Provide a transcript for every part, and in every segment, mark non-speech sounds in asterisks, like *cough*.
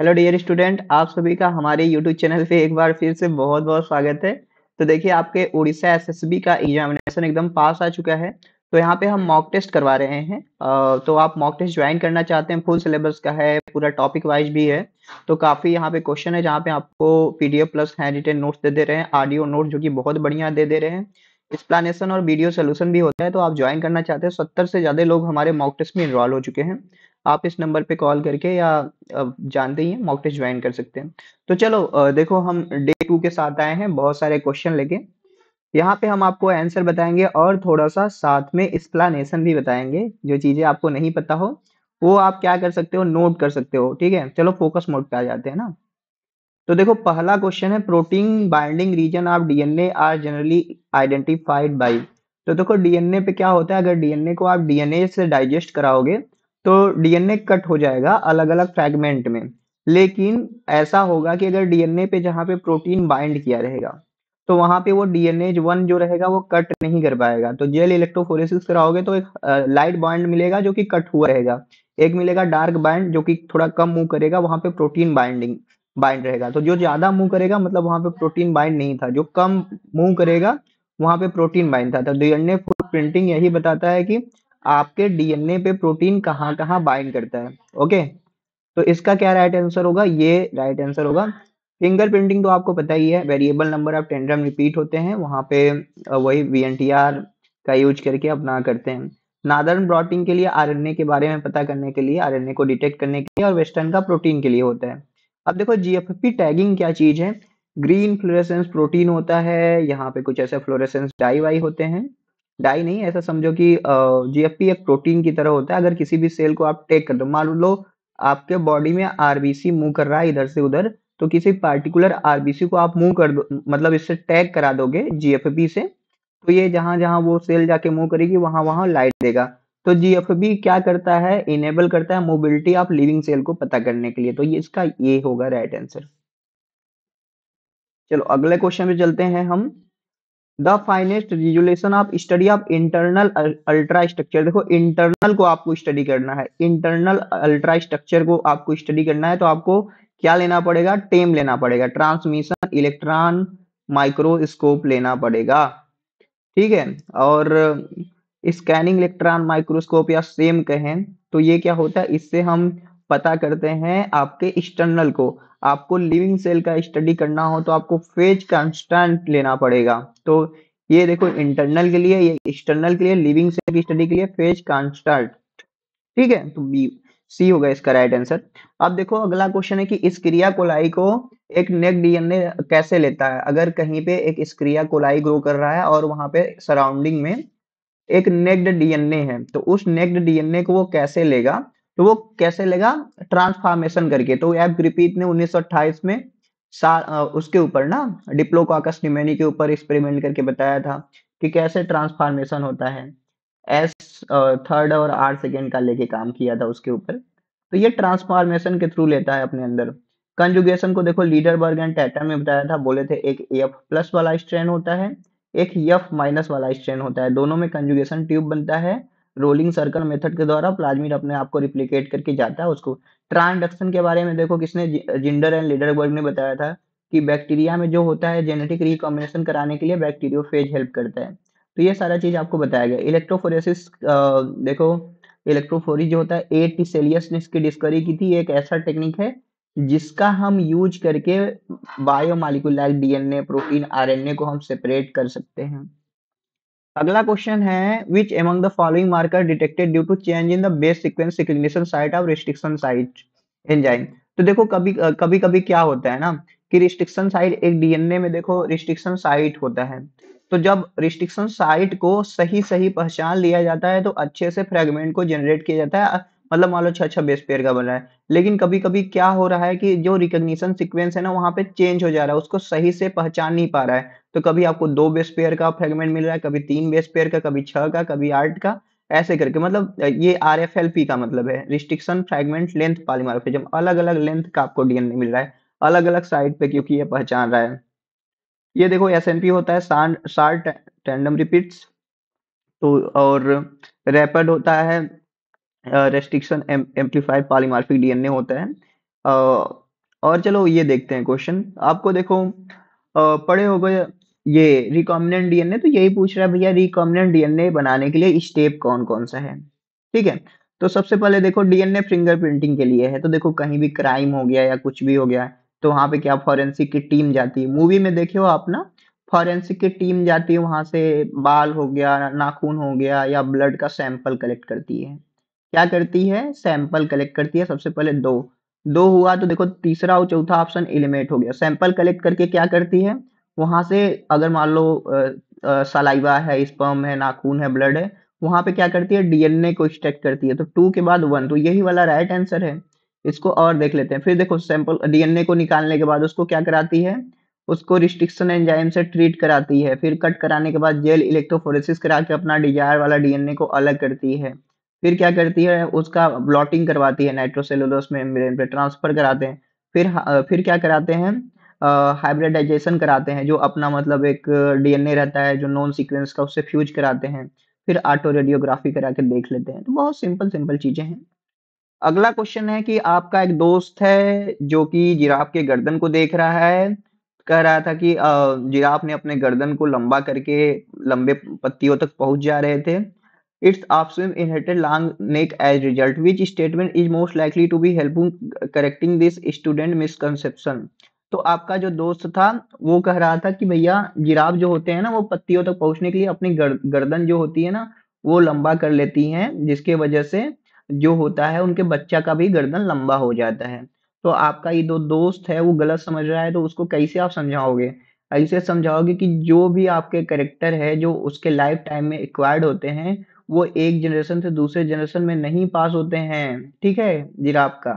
Hello dear student आप सभी का हमारे यूट्यूब चैनल पे एक बार फिर से बहुत बहुत स्वागत है तो देखिए आपके उड़ीसा एसएसबी का एग्जामिनेशन एकदम पास आ चुका है तो यहाँ पे हम मॉक टेस्ट करवा रहे हैं तो आप मॉक टेस्ट ज्वाइन करना चाहते हैं फुल सिलेबस का है पूरा टॉपिक वाइज भी है तो काफ़ी यहाँ पे क्वेश्चन है जहाँ पे आपको PDF plus hand written note दे दे रहे हैं ऑडियो नोट जो की बहुत बढ़िया दे दे रहे हैं एक्सप्लानेशन और वीडियो सोल्यूशन भी होता है तो आप ज्वाइन करना चाहते हैं सत्तर से ज़्यादा लोग हमारे मॉक टेस्ट में इन्वॉल्व हो चुके हैं आप इस नंबर पे कॉल करके या जानते ही हैं मॉक टेस्ट ज्वाइन कर सकते हैं तो चलो देखो हम डे टू के साथ आए हैं बहुत सारे क्वेश्चन लेके यहाँ पे हम आपको आंसर बताएंगे और थोड़ा सा साथ में एक्सप्लानेशन भी बताएंगे जो चीज़ें आपको नहीं पता हो वो आप क्या कर सकते हो नोट कर सकते हो ठीक है चलो फोकस मोड पे आ जाते हैं ना तो देखो पहला क्वेश्चन है protein binding region of DNA are generally identified by तो देखो डीएनए पे क्या होता है अगर डीएनए को आप डीएनए से डाइजेस्ट कराओगे तो डीएनए कट हो जाएगा अलग अलग फ्रैगमेंट में लेकिन ऐसा होगा कि अगर डीएनए पे जहाँ पे प्रोटीन बाइंड किया रहेगा तो वहां पे वो डीएनए वन जो रहेगा वो कट नहीं कर पाएगा तो जेल इलेक्ट्रोफोरेसिस कराओगे तो एक लाइट बाइंड मिलेगा जो कि कट हुआ रहेगा एक मिलेगा डार्क बाइंड जो कि थोड़ा कम मूव करेगा वहां पे प्रोटीन बाइंडिंग बाइंड रहेगा तो जो ज्यादा मूव करेगा मतलब वहां पे प्रोटीन बाइंड नहीं था जो कम मूव करेगा वहां पे प्रोटीन बाइंड था तो डीएनए फुट प्रिंटिंग यही बताता है कि आपके डीएनए पे प्रोटीन कहाँ कहाँ बाइंड करता है ओके तो इसका क्या राइट आंसर होगा ये राइट आंसर होगा फिंगर प्रिंटिंग तो आपको पता ही है variable number of tandem repeat होते हैं वहाँ पे वही वी का यूज करके अपना करते हैं नादर्न ब्रॉटिंग के लिए आर के बारे में पता करने के लिए आर को डिटेक्ट करने के लिए और वेस्टर्न का प्रोटीन के लिए होता है अब देखो जीएफपी टैगिंग क्या चीज है ग्रीन फ्लोरेसेंस प्रोटीन होता है यहाँ पे कुछ ऐसे फ्लोरेसेंस डाई वाई होते हैं डाई नहीं ऐसा समझो कि जीएफपी एक प्रोटीन की तरह होता है अगर किसी भी सेल को आप टेक कर दो मान लो आपके बॉडी में आरबीसी मूव कर रहा है इधर से उधर तो किसी पार्टिकुलर आरबीसी को आप मूव कर दो मतलब इससे टैग करा दोगे जीएफबी से तो ये जहां जहां वो सेल जाके मूव करेगी वहां वहां लाइट देगा तो जीएफबी क्या करता है इनेबल करता है मोबिलिटी ऑफ लिविंग सेल को पता करने के लिए तो ये इसका ये होगा राइट आंसर चलो अगले क्वेश्चन में चलते हैं हम the finest resolution of study of internal ultra structure देखो इंटरनल को आपको स्टडी करना है इंटरनल अल्ट्रा स्ट्रक्चर को आपको स्टडी करना है तो आपको क्या लेना पड़ेगा टेम लेना पड़ेगा ट्रांसमिशन इलेक्ट्रॉन माइक्रोस्कोप लेना पड़ेगा ठीक है और स्कैनिंग इलेक्ट्रॉन माइक्रोस्कोप या सेम कहें तो ये क्या होता है इससे हम पता करते हैं आपके एक्सटर्नल को आपको लिविंग सेल का स्टडी करना हो तो आपको फेज कंस्टेंट लेना पड़ेगा तो ये देखो इंटरनल के लिए ये एक्सटर्नल के लिए लिविंग सेल की स्टडी के लिए फेज कंस्टेंट ठीक है तो बी सी होगा इसका राइट आंसर अब देखो अगला क्वेश्चन है कि इस क्रिया कोलाई को एक नेक डीएनए कैसे लेता है अगर कहीं पे एक स्क्रिया कोलाई ग्रो कर रहा है और वहां पे सराउंडिंग में एक नेक्ड डीएनए है तो उस नेक्ड डीएनए को वो कैसे लेगा तो वो कैसे लेगा ट्रांसफॉर्मेशन करके तो एप ग्रिपित ने उन्नीस में उसके ऊपर ना डिप्लोकॉकस निमेनी के ऊपर एक्सपेरिमेंट करके बताया था कि कैसे ट्रांसफॉर्मेशन होता है एस थर्ड और आर सेकेंड का लेके काम किया था उसके ऊपर तो ये ट्रांसफॉर्मेशन के थ्रू लेता है अपने अंदर कंजुगेशन को देखो लीडर बर्ग एंड टैटर में बताया था बोले थे एक एफ प्लस वाला स्ट्रेन होता है एक यफ माइनस वाला स्ट्रेन होता है दोनों में कंजुगेशन ट्यूब बनता है रोलिंग सर्कल मेथड के द्वारा प्लाज्मिड अपने आप को रिप्लीकेट करके जाता है उसको ट्रांसडक्शन के बारे में देखो किसने जिंडर एंड लीडरबर्ग ने बताया था कि बैक्टीरिया में जो होता है जेनेटिक रिकॉम्बिनेशन कराने के लिए बैक्टीरियो फेज हेल्प करता है तो ये सारा चीज़ आपको बताया गया इलेक्ट्रोफोरेसिस देखो इलेक्ट्रोफोरिस जो होता है ए टिसेलियस ने इसकी डिस्कवरी की थी एक ऐसा टेक्निक है जिसका हम यूज करके बायोमालिकुलर डीएनए प्रोटीन आरएनए को हम सेपरेट कर सकते हैं अगला क्वेश्चन है which among the following marker detected due to change in the base sequence recognition site of restriction site enzyme तो देखो कभी कभी कभी क्या होता है ना कि रिस्ट्रिक्शन साइट एक डीएनए में देखो रिस्ट्रिक्शन साइट होता है तो जब रिस्ट्रिक्शन साइट को सही सही पहचान लिया जाता है तो अच्छे से फ्रेगमेंट को जनरेट किया जाता है मतलब मान लो छह छह बेस पेयर का बन रहा है लेकिन कभी कभी क्या हो रहा है कि जो रिकग्निशन सिक्वेंस है ना वहां पे चेंज हो जा रहा है उसको सही से पहचान नहीं पा रहा है तो कभी आपको दो बेस पेयर का फ्रेगमेंट मिल रहा है कभी तीन बेस पेयर का कभी छह का कभी आठ का ऐसे करके मतलब ये आर एफ एल पी का मतलब है रिस्ट्रिक्शन फ्रेगमेंट लेंथ जब अलग अलग लेंथ का आपको डीएनए मिल रहा है अलग अलग साइड पे क्योंकि ये पहचान रहा है ये देखो एस एन पी होता है सार्ट रैंडम रिपीट्स तो और रैपिड होता है रेस्ट्रिक्शन एम्पलीफाइड पॉलीमॉर्फिक डीएनए होता है uh, और चलो ये देखते हैं क्वेश्चन आपको देखो uh, पढ़े हो गए ये रिकॉम्बिनेंट डीएनए तो यही पूछ रहा है भैया रिकॉम्बिनेंट डीएनए बनाने के लिए स्टेप कौन कौन सा है ठीक है तो सबसे पहले देखो डीएनए फिंगरप्रिंटिंग के लिए है तो देखो कहीं भी क्राइम हो गया या कुछ भी हो गया तो वहां पे क्या फॉरेंसिक की टीम जाती है मूवी में देखे हो आप ना फॉरेंसिक की टीम जाती है वहां से बाल हो गया नाखून हो गया या ब्लड का सैंपल कलेक्ट करती है क्या करती है सैंपल कलेक्ट करती है सबसे पहले दो दो हुआ तो देखो तीसरा और चौथा ऑप्शन एलिमेट हो गया सैंपल कलेक्ट करके क्या करती है वहां से अगर मान लो सलाइवा है स्पर्म है नाखून है ब्लड है वहां पे क्या करती है डीएनए को एक्सट्रैक्ट करती है तो टू के बाद वन तो यही वाला राइट आंसर है इसको और देख लेते हैं फिर देखो सैंपल डीएनए को निकालने के बाद उसको क्या कराती है उसको रिस्ट्रिक्शन एंजाइम से ट्रीट कराती है फिर कट कराने के बाद जेल इलेक्ट्रोफोरेसिस करा के अपना डिजायर वाला डीएनए को अलग करती है फिर क्या करती है उसका ब्लॉटिंग करवाती है नाइट्रोसेलुलोस में मेम्ब्रेन पे ट्रांसफर कराते हैं फिर फिर क्या कराते हैं हाइब्रिडाइजेशन कराते हैं जो अपना मतलब एक डीएनए रहता है जो नॉन सीक्वेंस का उससे फ्यूज कराते हैं फिर ऑटो रेडियोग्राफी करा के देख लेते हैं तो बहुत सिंपल सिंपल चीजें हैं अगला क्वेश्चन है कि आपका एक दोस्त है जो कि जिराफ के गर्दन को देख रहा है कह रहा था कि जिराफ ने अपने गर्दन को लंबा करके लंबे पत्तियों तक पहुंच जा रहे थे it's offspring inherited long neck as result which statement is most likely to be helpful correcting this student misconception तो आपका जो दोस्त था वो कह रहा था कि भैया जिराब जो होते हैं ना वो पत्तियों तक पहुंचने के लिए अपनी गर, गर्दन जो होती है ना वो लंबा कर लेती हैं जिसके वजह से जो होता है उनके बच्चा का भी गर्दन लंबा हो जाता है तो आपका ये दो दोस्त है वो गलत समझ रहा है तो उसको कैसे आप समझाओगे ऐसे समझाओगे कि जो भी आपके करेक्टर है जो उसके लाइफ टाइम में एक्वायर्ड होते हैं वो एक जनरेशन से दूसरे जनरेशन में नहीं पास होते हैं ठीक है जिराफ का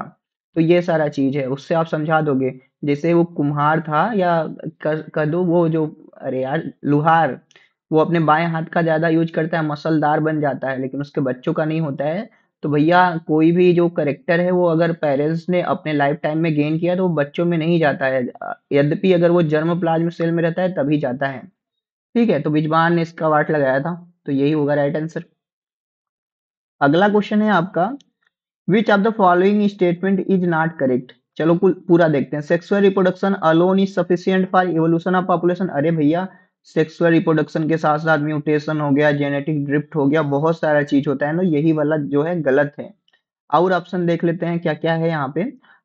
तो ये सारा चीज है उससे आप समझा दोगे जैसे वो कुम्हार था या दो वो जो अरे यार लुहार वो अपने बाएं हाथ का ज्यादा यूज करता है मसलदार बन जाता है लेकिन उसके बच्चों का नहीं होता है तो भैया कोई भी जो करेक्टर है वो अगर पेरेंट्स ने अपने लाइफ टाइम में गेन किया तो वो बच्चों में नहीं जाता है यद्यपि अगर वो जर्म प्लाज्म सेल में रहता है तभी जाता है ठीक है तो बिजबान ने इसका वाट लगाया था तो यही होगा राइट आंसर अगला क्वेश्चन है आपका which of the following statement is not correct चलो पूरा देखते हैं sexual reproduction alone is sufficient for evolution of population अरे भैया सेक्सुअल रिप्रोडक्शन के साथ साथ म्यूटेशन हो गया जेनेटिक ड्रिफ्ट हो गया बहुत सारा चीज होता है ना यही वाला जो है गलत है और ऑप्शन देख लेते हैं क्या क्या है यहाँ पे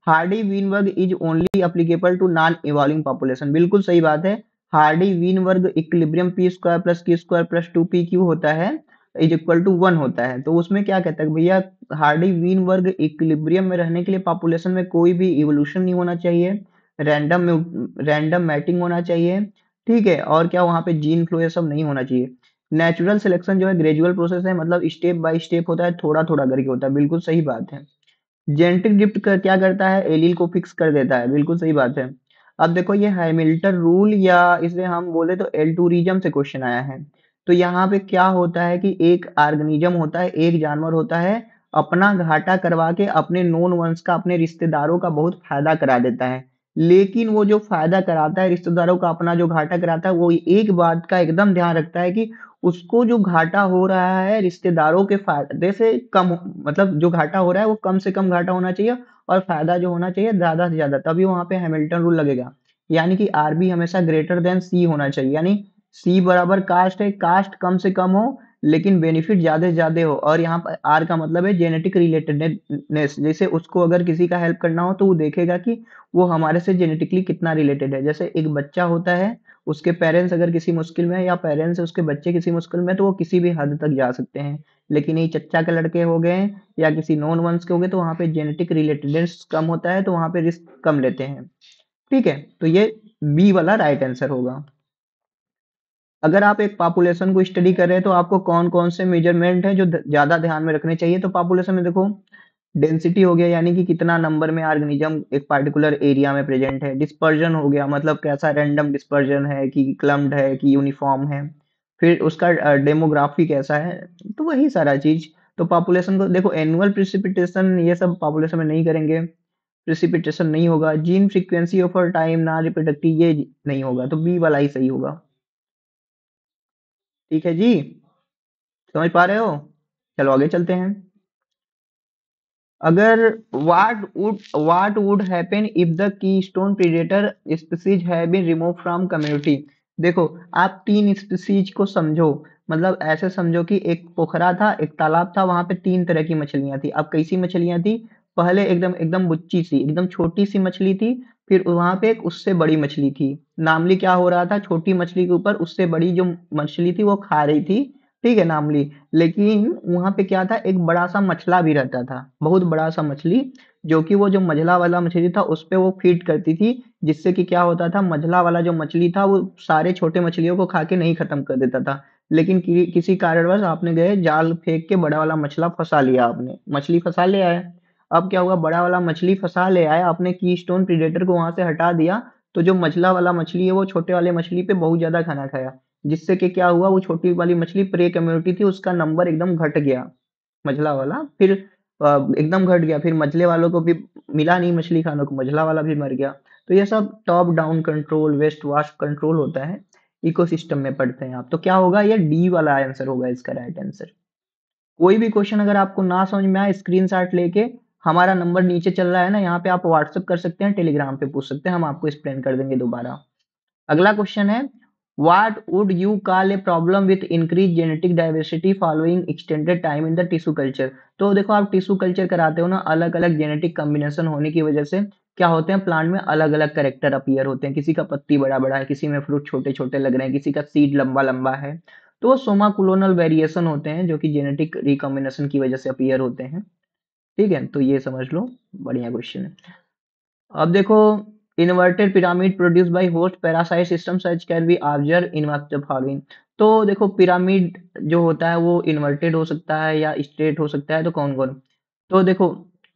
Hardy Weinberg is only applicable to non evolving population बिल्कुल सही बात है Hardy Weinberg equilibrium P square plus Q square plus two P Q होता है इज इक्वल टू वन होता है तो उसमें क्या कहता है भैया हार्डी वीन वर्ग इक्विलिब्रियम में रहने के लिए पॉपुलेशन में कोई भी इवोल्यूशन नहीं होना चाहिए रैंडम रैंडम मैटिंग होना चाहिए ठीक है और क्या वहाँ पे जीन फ्लो ये सब नहीं होना चाहिए नेचुरल सिलेक्शन जो है ग्रेजुअल प्रोसेस है मतलब स्टेप बाय स्टेप होता है थोड़ा थोड़ा करके होता है बिल्कुल सही बात है जेनेटिक डिफ्ट कर, क्या करता है एलील को फिक्स कर देता है बिल्कुल सही बात है अब देखो ये हैमिल्टन रूल या इसे हम बोले तो एल्टूरिज्म से क्वेश्चन आया है तो यहाँ पे क्या होता है कि एक ऑर्गेनिज्म होता है एक जानवर होता है अपना घाटा करवा के अपने नोन वंश का अपने रिश्तेदारों का बहुत फायदा करा देता है लेकिन वो जो फायदा कराता है रिश्तेदारों का अपना जो घाटा कराता है वो एक बात का एकदम ध्यान रखता है कि उसको जो घाटा हो रहा है रिश्तेदारों के फायदे से कम मतलब जो घाटा हो रहा है वो कम से कम घाटा होना चाहिए और फायदा जो होना चाहिए ज्यादा से ज्यादा तभी वहां पे हैमिल्टन रूल लगेगा यानी कि आरबी हमेशा ग्रेटर देन सी होना चाहिए यानी सी बराबर कास्ट है कास्ट कम से कम हो लेकिन बेनिफिट ज्यादा से ज्यादा हो और यहाँ पर आर का मतलब है जेनेटिक रिलेटेडनेस जैसे उसको अगर किसी का हेल्प करना हो तो वो देखेगा कि वो हमारे से जेनेटिकली कितना रिलेटेड है जैसे एक बच्चा होता है उसके पेरेंट्स अगर किसी मुश्किल में या पेरेंट्स उसके बच्चे किसी मुश्किल में तो वो किसी भी हद तक जा सकते हैं लेकिन ये चच्चा के लड़के हो गए या किसी नॉन वंश के हो गए तो वहाँ पे जेनेटिक रिलेटेडनेस कम होता है तो वहाँ पे रिस्क कम लेते हैं ठीक है तो ये बी वाला राइट आंसर होगा अगर आप एक पॉपुलेशन को स्टडी कर रहे हैं तो आपको कौन-कौन से मेजरमेंट हैं जो ज़्यादा ध्यान में रखने चाहिए? तो पॉपुलेशन में देखो डेंसिटी हो गया यानी कि कितना नंबर में ऑर्गेनिज्म एक पार्टिकुलर एरिया में प्रेज़ेंट है, डिस्पर्जन हो गया मतलब कैसा रैंडम डिस्पर्जन है कि क्लम्ड है कि यूनिफ़ॉर्म है, फिर उसका डेमोग्राफ़ी कैसा है, तो वही सारा चीज़। तो पॉपुलेशन को देखो एनुअल प्रिसिपिटेशन ये सब पॉपुलेशन में नहीं करेंगे, प्रिसिपिटेशन नहीं होगा, जीन फ्रिक्वेंसी ओवर टाइम, ना रिप्रोडक्टिव ये नहीं होगा, तो बी वाला ही सही होगा। ठीक है जी समझ पा रहे हो चलो आगे चलते हैं अगर what would what would happen if the key stone predator species has been removed from community देखो आप तीन स्पीसीज को समझो मतलब ऐसे समझो कि एक पोखरा था एक तालाब था वहां पे तीन तरह की मछलियां थी अब कैसी मछलियां थी पहले एकदम एकदम बुच्ची सी एकदम छोटी सी मछली थी फिर वहां पे एक उससे बड़ी मछली थी नामली क्या हो रहा था छोटी मछली के ऊपर उससे बड़ी जो मछली थी वो खा रही थी ठीक है नामली लेकिन वहां पे क्या था एक बड़ा सा मछला भी रहता था बहुत बड़ा सा मछली जो कि वो जो मझला वाला मछली था उस पर वो फीड करती थी जिससे कि क्या होता था मझला वाला जो मछली था वो सारे छोटे मछलियों को खा के नहीं खत्म कर देता था लेकिन कि, किसी कारणवश आपने गए जाल फेंक के बड़ा वाला मछला फंसा लिया आपने मछली फंसा लिया है अब क्या हुआ बड़ा वाला मछली फंसा ले आया आपने की स्टोन प्रीडेटर को वहां से हटा दिया तो जो मझला वाला मछली है वो छोटे वाले मछली पे बहुत ज्यादा खाना खाया जिससे कि क्या हुआ वो छोटी वाली मछली प्रे कम्युनिटी थी उसका नंबर एकदम घट गया मझला वाला फिर एकदम घट गया फिर मझले वालों को भी मिला नहीं मछली खानों को मझला वाला भी मर गया तो ये सब टॉप डाउन कंट्रोल वेस्ट वाश कंट्रोल होता है इकोसिस्टम में पढ़ते हैं आप तो क्या होगा ये डी वाला आंसर होगा इसका राइट आंसर कोई भी क्वेश्चन अगर आपको ना समझ में आए स्क्रीनशॉट लेके हमारा नंबर नीचे चल रहा है ना यहाँ पे आप व्हाट्सअप कर सकते हैं टेलीग्राम पे पूछ सकते हैं हम आपको एक्सप्लेन कर देंगे दोबारा अगला क्वेश्चन है what would you call a problem with increase genetic diversity following extended time in the tissue culture तो देखो आप टिश्यू कल्चर कराते हो ना अलग अलग जेनेटिक कॉम्बिनेशन होने की वजह से क्या होते हैं प्लांट में अलग अलग करेक्टर अपियर होते हैं किसी का पत्ती बड़ा बड़ा है किसी में फ्रूट छोटे छोटे लग रहे हैं किसी का सीड लंबा लंबा है तो वो सोमाकुलोनल वेरिएशन होते हैं जो कि जेनेटिक रिकॉम्बिनेशन की वजह से अपियर होते हैं ठीक है तो ये समझ लो बढ़िया क्वेश्चन है अब देखो inverted pyramid produce by host parasite system such can be observe in following तो देखो पिरामिड जो होता है वो इन्वर्टेड हो सकता है या स्ट्रेट हो सकता है तो कौन कौन तो देखो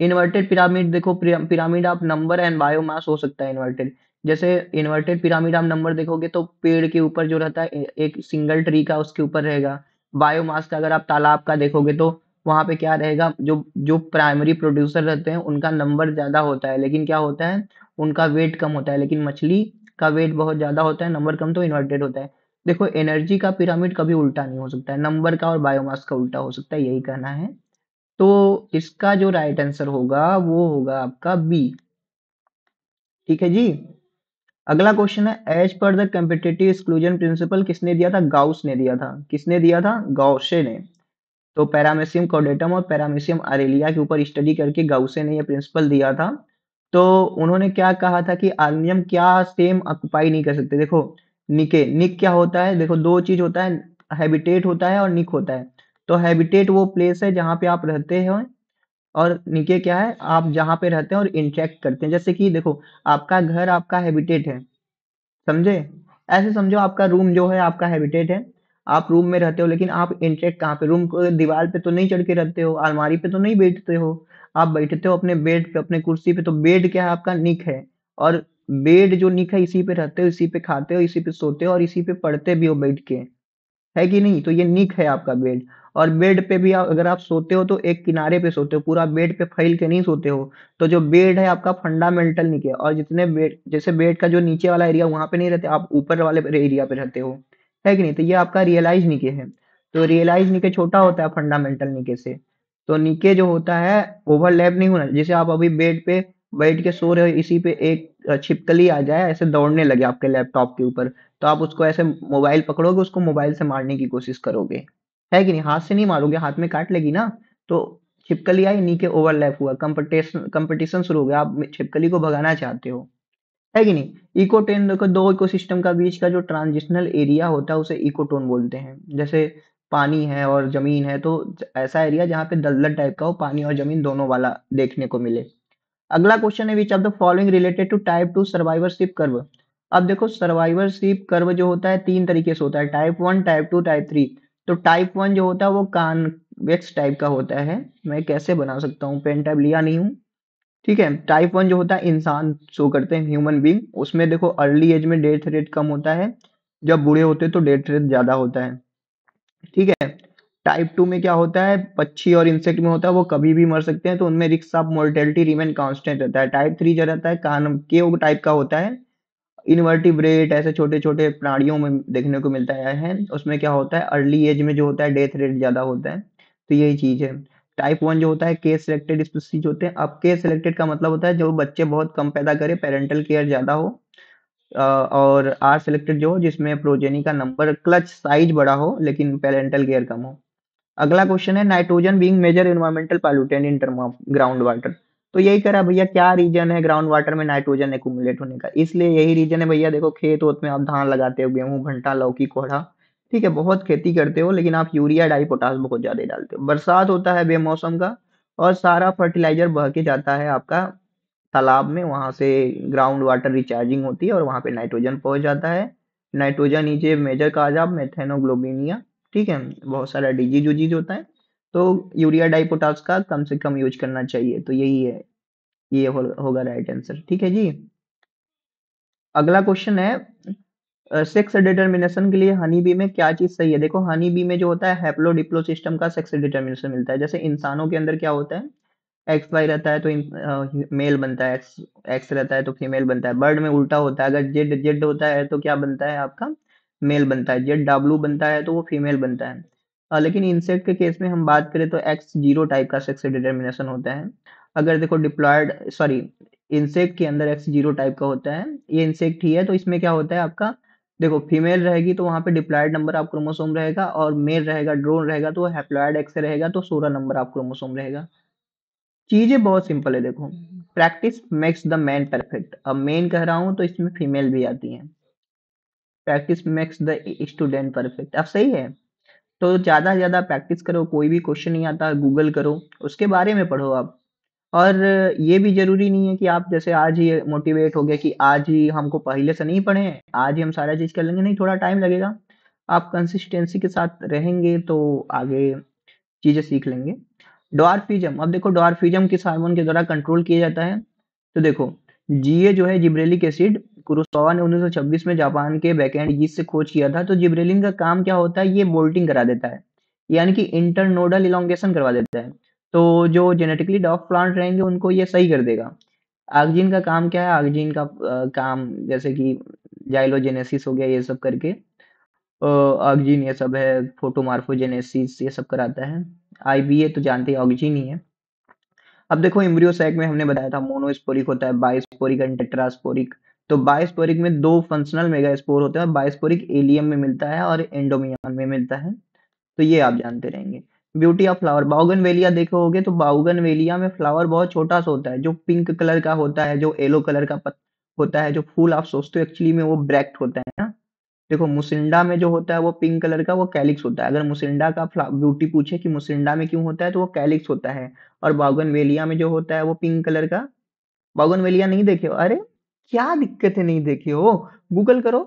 इन्वर्टेड पिरामिड देखो पिरामिड आप नंबर एंड बायोमास हो सकता है इन्वर्टेड जैसे इन्वर्टेड पिरामिड आप नंबर देखोगे तो पेड़ के ऊपर जो रहता है एक सिंगल ट्री का उसके ऊपर रहेगा बायोमास का अगर आप तालाब का देखोगे तो वहाँ पे क्या रहेगा जो जो प्राइमरी प्रोड्यूसर रहते हैं उनका नंबर ज़्यादा होता है लेकिन क्या होता है उनका वेट कम होता है लेकिन मछली का वेट बहुत ज़्यादा होता है नंबर कम तो इन्वर्टेड होता है देखो एनर्जी का पिरामिड कभी उल्टा नहीं हो सकता है नंबर का और बायोमास का उल्टा हो सकता है यही कहना है तो इसका जो राइट आंसर होगा वो होगा आपका बी ठीक है जी अगला क्वेश्चन है as per the competitive exclusion principle किसने दिया था गाउस ने दिया था किसने दिया था गाउसे ने तो पैरामेसियम कोडेटम और पैरामेसियम अरेलिया के ऊपर स्टडी करके गाउसे ने यह प्रिंसिपल दिया था तो उन्होंने क्या कहा था कि आर्मियम क्या सेम ऑक्यूपाई नहीं कर सकते देखो निके निक क्या होता है देखो दो चीज होता है हैबिटेट होता है और निक होता है तो हैबिटेट वो प्लेस है जहाँ पे आप रहते हैं और निके क्या है आप जहाँ पे रहते हैं और इंटरेक्ट करते हैं जैसे कि देखो आपका घर आपका हैबिटेट है समझे ऐसे समझो आपका रूम जो है आपका हैबिटेट है आप रूम में रहते हो लेकिन आप इंटरेक्ट कहाँ पे रूम को दीवार पे तो नहीं चढ़ के रहते हो अलमारी पे तो नहीं बैठते हो आप बैठते हो अपने बेड पे अपने कुर्सी पे तो बेड क्या है आपका निक है और बेड जो निक है इसी पे रहते हो इसी पे खाते हो इसी पे सोते हो और इसी पे पढ़ते भी हो बैठ के है कि नहीं तो ये निक है आपका बेड और बेड पे भी आप अगर आप सोते हो तो एक किनारे पे सोते हो पूरा बेड पे फैल के नहीं सोते हो तो जो बेड है आपका फंडामेंटल निक है और जितने बेड जैसे बेड का जो नीचे वाला एरिया वहाँ पे नहीं रहते आप ऊपर वाले एरिया पे रहते हो है कि नहीं तो ये आपका रियलाइज निके है तो रियलाइज निके छोटा होता है फंडामेंटल निके से तो निके जो होता है ओवरलैप नहीं होना जैसे आप अभी बेड पे बैठ के सो रहे हो इसी पे एक छिपकली आ जाए ऐसे दौड़ने लगे आपके लैपटॉप के ऊपर तो आप उसको ऐसे मोबाइल पकड़ोगे उसको मोबाइल से मारने की कोशिश करोगे है कि नहीं हाथ से नहीं मारोगे हाथ में काट लेगी ना तो छिपकली आई नीचे ओवरलैप हुआ कंपटीशन कंपटीशन शुरू हो गया आप छिपकली को भगाना चाहते हो है कि नहीं इकोटेन देखो दो इकोसिस्टम का बीच का जो ट्रांजिशनल एरिया होता है उसे इकोटोन बोलते हैं जैसे पानी है और जमीन है तो ऐसा एरिया जहाँ पे दलदल टाइप का हो पानी और जमीन दोनों वाला देखने को मिले अगला क्वेश्चन है which of the following related to type two survivorship curve अब देखो सर्वाइवरशिप कर्व जो होता है तीन तरीके से होता है type one type two type three तो टाइप वन जो होता है वो कानवेक्स टाइप का होता है मैं कैसे बना सकता हूँ पेन टाइप लिया नहीं हूँ ठीक है टाइप वन जो होता है इंसान शो करते हैं ह्यूमन बींग उसमें देखो अर्ली एज में डेथ रेट कम होता है जब बूढ़े होते हैं तो डेथ रेट ज़्यादा होता है ठीक है टाइप टू में क्या होता है पक्षी और इंसेक्ट में होता है वो कभी भी मर सकते हैं तो उनमें रिक्स ऑफ मोर्टेलिटी रिमेन कॉन्स्टेंट रहता है टाइप थ्री जो रहता है कान के टाइप का होता है इनवर्टिब्रेट ऐसे छोटे छोटे प्राणियों में देखने को मिलता है उसमें क्या होता है अर्ली एज में जो होता है डेथ रेट ज़्यादा होता है तो यही चीज़ है टाइप वन जो होता है केस सिलेक्टेड स्पीसीज होते हैं अब केस सिलेक्टेड का मतलब होता है जो बच्चे बहुत कम पैदा करें पेरेंटल केयर ज़्यादा हो और आर सिलेक्टेड जो हो जिसमें प्रोजेनी का नंबर क्लच साइज बड़ा हो लेकिन पेरेंटल केयर कम हो अगला क्वेश्चन है nitrogen being major environmental pollutant in term of ground water तो यही करा भैया क्या रीजन है ग्राउंड वाटर में नाइट्रोजन एकट होने का इसलिए यही रीजन है भैया देखो खेत वोत में आप धान लगाते हो गेहूं भंटा लौकी कोहड़ा ठीक है बहुत खेती करते हो लेकिन आप यूरिया डाई पोटास बहुत ज्यादा डालते हो बरसात होता है बेमौसम का और सारा फर्टिलाइजर बह के जाता है आपका तालाब में वहां से ग्राउंड वाटर रिचार्जिंग होती है और वहां पे नाइट्रोजन पहुंच जाता है नाइट्रोजन नीचे मेजर काजाब मेथेनोग्लोबिनिया ठीक है बहुत सारा डिजीज उजीज होता है तो यूरिया डाइपोटास का कम से कम यूज करना चाहिए तो यही है ये होगा राइट आंसर ठीक है जी अगला क्वेश्चन है सेक्स डिटर्मिनेशन के लिए हनी बी में क्या चीज सही है देखो हनी बी में जो होता है हैप्लो डिप्लो सिस्टम का सेक्स डिटर्मिनेशन मिलता है जैसे इंसानों के अंदर क्या होता है एक्स वाई रहता है तो मेल बनता है एक्स एक्स रहता है तो फीमेल बनता है बर्ड में उल्टा होता है अगर जेड जेड होता है तो क्या बनता है आपका मेल बनता है जेड डब्लू बनता है तो वो फीमेल बनता है आ, लेकिन इंसेक्ट के केस में हम बात करें तो एक्स जीरो टाइप का सेक्स डिटर्मिनेशन होता है अगर देखो डिप्लॉयड सॉरी इंसेक्ट के अंदर एक्स जीरो टाइप का होता है ये इंसेक्ट ही है तो इसमें क्या होता है आपका देखो फीमेल रहेगी तो वहाँ पे डिप्लॉयड नंबर आप क्रोमोसोम रहेगा और मेल रहेगा ड्रोन रहेगा तो हेप्लॉयड एक्स रहेगा तो सोलह नंबर आप क्रोमोसोम रहेगा चीजें बहुत सिंपल है देखो practice makes the man perfect अब मेन कह रहा हूँ तो इसमें फीमेल भी आती है practice makes the student perfect अब सही है तो ज़्यादा से ज़्यादा प्रैक्टिस करो कोई भी क्वेश्चन नहीं आता गूगल करो उसके बारे में पढ़ो आप और ये भी ज़रूरी नहीं है कि आप जैसे आज ही मोटिवेट हो गए कि आज ही हमको पहले से नहीं पढ़े आज ही हम सारा चीज़ कर लेंगे, नहीं थोड़ा टाइम लगेगा। आप कंसिस्टेंसी के साथ रहेंगे तो आगे चीज़ें सीख लेंगे। डॉर्फ़िज़म अब देखो डॉर्फ़िज़म किस हार्मोन के द्वारा कंट्रोल किया जाता है? तो देखो जीए जो है जिब्रेलिक एसिड कुरुसोवा ने 1926 में जापान के बैकहैंड यीस्ट से खोज किया था, तो जिब्रेलिन का काम क्या होता है ये बोल्टिंग करा देता है, यानी कि इंटरनोडल इलांगेशन करवा देता है। तो जो जेनेटिकली डॉग प्लांट रहेंगे उनको ये सही कर देगा आगजीन का काम क्या है आगजीन का आ, काम जैसे कि जाइलोजेनेसिस हो गया ये सब करके ऑक्जीन ये सब है फोटोमार्फोजेनेसिस ये सब कराता है ए तो जानते हैं ऑक्जीन ही है अब देखो सैक में हमने बताया था मोनोस्पोरिक होता है बायोस्पोरिक एंड टेट्रास्पोरिक तो बायोस्पोरिक में दो फंक्शनल मेगा स्पोर होते हैं बायोस्पोरिक एलियम में मिलता है और एंडोमियम में मिलता है तो ये आप जानते रहेंगे beauty of flower bougainvillea देखे तो बाउगन वेलिया में फ्लावर बहुत छोटा सा होता है जो पिंक कलर का होता है जो येलो कलर का पत, होता है जो फूल आप सोचते हो एक्चुअली में वो ब्रैक्ट होता है ना देखो मुसिंडा में जो होता है वो पिंक कलर का वो कैलिक्स होता है अगर मुसिंडा का ब्यूटी पूछे कि मुसिंडा में क्यों होता है तो वो कैलिक्स होता है और बाउगन वेलिया में जो होता है वो पिंक कलर का बाउगन वेलिया नहीं देखे हो अरे क्या दिक्कत है नहीं देखे हो गूगल करो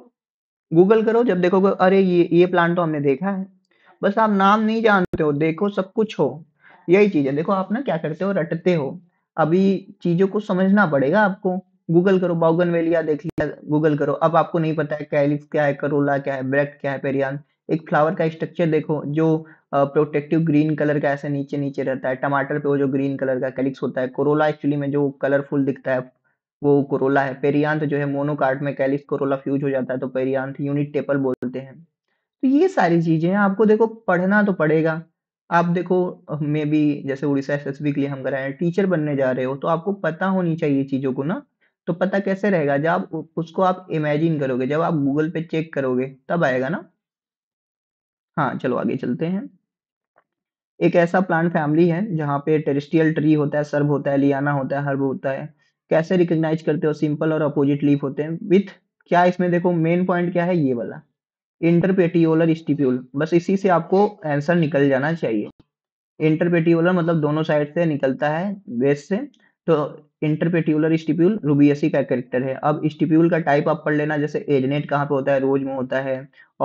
गूगल करो जब देखोगे अरे ये ये प्लांट तो हमने देखा है बस आप नाम नहीं जानते हो देखो सब कुछ हो यही चीज है देखो आप ना क्या करते हो रटते हो अभी चीजों को समझना पड़ेगा आपको गूगल करो बाउगन वेलिया देख लिया गूगल करो अब आपको नहीं पता है कैलिफ क्या है करोला क्या है ब्रेक्ट क्या है पेरियान एक फ्लावर का स्ट्रक्चर देखो जो प्रोटेक्टिव ग्रीन कलर का ऐसे नीचे नीचे रहता है टमाटर पे वो जो ग्रीन कलर का कैलिक्स होता है कोरोला एक्चुअली में जो कलरफुल दिखता है वो कोरोला है पेरियांत जो है मोनोकार्ड में कैलिक्स कोरोला फ्यूज हो जाता है तो पेरियांत यूनिट टेपल बोलते हैं तो ये सारी चीजें हैं आपको देखो पढ़ना तो पड़ेगा आप देखो मे बी जैसे उड़ीसा एस एस बी के लिए हम कराए टीचर बनने जा रहे हो तो आपको पता होनी चाहिए चीजों को ना तो पता कैसे रहेगा जब उसको आप इमेजिन करोगे जब आप गूगल पे चेक करोगे तब आएगा ना हाँ चलो आगे चलते हैं एक ऐसा प्लांट फैमिली है जहाँ पे टेरिस्ट्रियल ट्री होता है सर्व होता है लियाना होता है हर्ब होता है कैसे रिकग्नाइज करते हो सिंपल और अपोजिट लीफ होते हैं विथ क्या इसमें देखो मेन पॉइंट क्या है ये वाला इंटरपेटियोलर स्टिप्यूल बस इसी से आपको आंसर निकल जाना चाहिए इंटरपेटियोलर मतलब दोनों साइड से निकलता है बेस से तो इंटरपेटियोलर स्टिप्यूल रूबियसी का कैरेक्टर है अब स्टिप्यूल का टाइप आप पढ़ लेना जैसे एजनेट कहाँ पे होता है रोज में होता है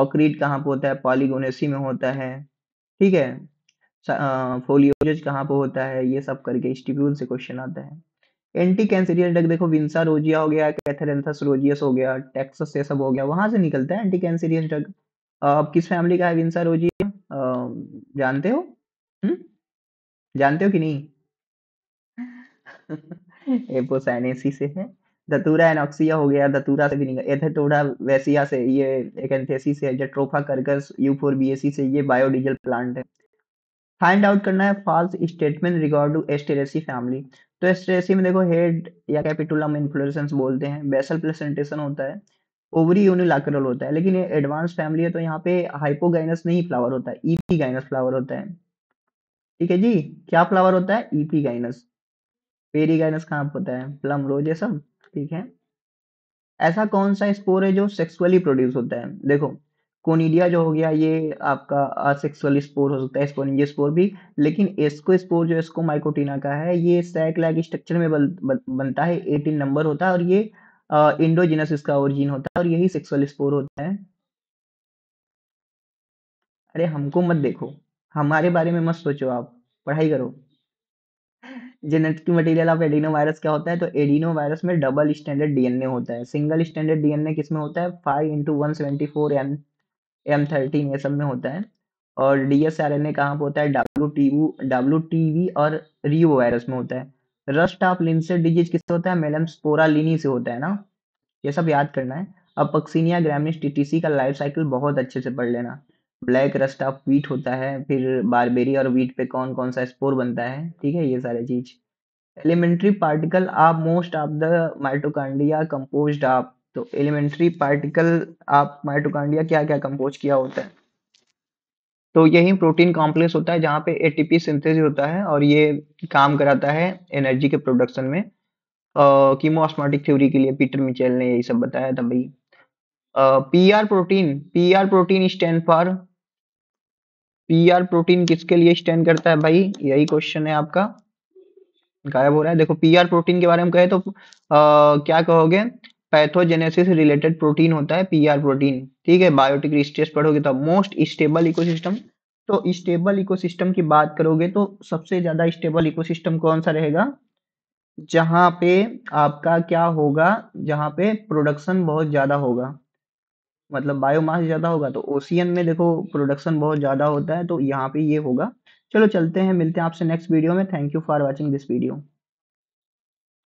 ऑक्रीड कहाँ पे होता है पॉलीगोनेसी में होता है ठीक है फोलियोज कहाँ पे होता है ये सब करके स्टिप्यूल से क्वेश्चन आता है एंटी कैंसरियस ड्रग देखो विंसा रोजिया हो गया कैथेरेंथस रोजियस हो गया टेक्सस से सब हो गया वहां से निकलता है एंटी कैंसरियस ड्रग अब किस फैमिली का है विंसा रोजिया जानते हो हुँ? हम्म? जानते हो कि नहीं *laughs* एपोसाइनेसी से है धतूरा एनॉक्सिया हो गया धतूरा से भी नहीं एथेटोडा वैसिया से ये एकेंथेसी से है curcas Euphorbiaceae से ये बायोडीजल प्लांट है फाइंड आउट करना है false statement regard to Asteraceae family तो इस रेसी में देखो हेड या कैपिटुलम इन्फ्लोरेसेंस बोलते हैं बेसल प्लेसेंटेशन होता है ओवरी यूनिलैटरल होता है लेकिन ये एडवांस फैमिली है तो यहाँ पे हाइपोगाइनस नहीं फ्लावर होता है ईपी गाइनस फ्लावर होता है ठीक है जी क्या फ्लावर होता है ईपी गाइनस पेरी गाइनस कहाँ होता है प्लम रोज ये सब ठीक है ऐसा कौन सा स्पोर है जो सेक्सुअली प्रोड्यूस होता है देखो कोनिडिया जो हो गया ये आपका असेक्सुअल स्पोर हो सकता है स्पोनिंग स्पोर भी लेकिन एस्को स्पोर जो एस्को माइकोटीना का है ये सैक लैग स्ट्रक्चर में बल, बल, बनता है एटीन नंबर होता है और ये इंडोजिनस इसका ओरिजिन होता है और यही सेक्सुअल स्पोर होता है अरे हमको मत देखो हमारे बारे में मत सोचो आप पढ़ाई करो genetic material of adeno virus क्या होता है तो एडिनो वायरस में डबल स्टैंडर्ड डीएनए होता है सिंगल स्टैंडर्ड डीएनए किसमें होता है five into one seventy four N M thirteen ये सब में होता है और D S R N A कहाँ पर होता है W T W T V और रियो वायरस में होता है रस्ट ऑफ लिंसेड डिजीज किससे होता है मेलम स्पोरा लिनी से होता है ना ये सब याद करना है अब पक्सिनिया ग्रामिस सी का लाइफ साइकिल बहुत अच्छे से पढ़ लेना ब्लैक रस्ट ऑफ वीट होता है फिर बारबेरी और वीट पे कौन कौन सा स्पोर बनता है ठीक है ये सारे चीज एलिमेंट्री पार्टिकल आप most of the mitochondria compose of तो एलिमेंट्री पार्टिकल आप माइटोकांडिया क्या क्या कंपोज किया होता है तो यही प्रोटीन कॉम्प्लेक्स होता है जहाँ पे एटीपी सिंथेसिस होता है और ये काम कराता है एनर्जी के प्रोडक्शन में कीमोस्माटिक थ्योरी के लिए पीटर मिचेल ने यही सब बताया था भाई P R protein P R protein stand for P R protein किसके लिए स्टैंड करता है भाई यही क्वेश्चन है आपका गायब हो रहा है देखो पी आर प्रोटीन के बारे में कहे तो आ, क्या कहोगे पैथोजेनेसिस रिलेटेड प्रोटीन होता है पीआर प्रोटीन ठीक है बायोटिक स्टेज पढ़ोगे तो मोस्ट स्टेबल इकोसिस्टम तो स्टेबल इकोसिस्टम की बात करोगे तो सबसे ज्यादा स्टेबल इकोसिस्टम कौन सा रहेगा जहां पे आपका क्या होगा जहां पे प्रोडक्शन बहुत ज्यादा होगा मतलब बायोमास ज्यादा होगा तो ओशियन में देखो प्रोडक्शन बहुत ज्यादा होता है तो यहाँ पे ये होगा चलो चलते हैं मिलते हैं आपसे नेक्स्ट वीडियो में thank you for watching this video